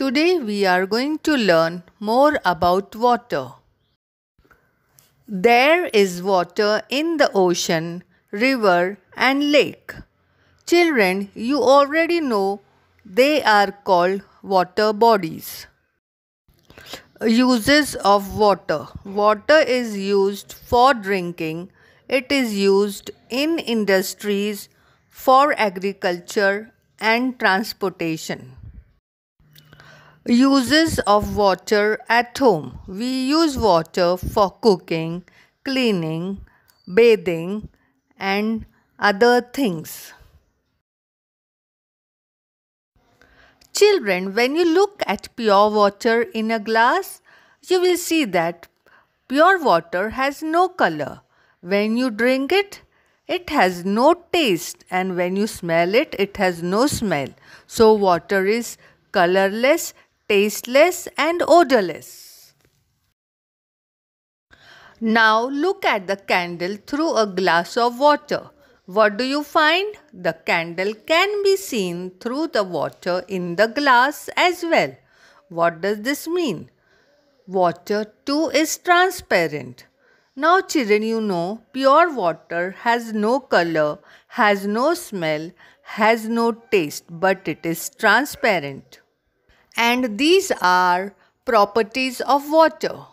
Today we are going to learn more about water. There is water in the ocean, river and lake. Children, you already know they are called water bodies. Uses of water. Water is used for drinking. It is used in industries for agriculture and transportation. Uses of water at home. We use water for cooking, cleaning, bathing, and other things. Children, when you look at pure water in a glass, you will see that pure water has no color. When you drink it, it has no taste, and when you smell it, it has no smell. So, water is colorless tasteless and odorless. Now look at the candle through a glass of water. What do you find? The candle can be seen through the water in the glass as well. What does this mean? Water too is transparent. Now, children, you know pure water has no color, has no smell, has no taste, but it is transparent and these are properties of water.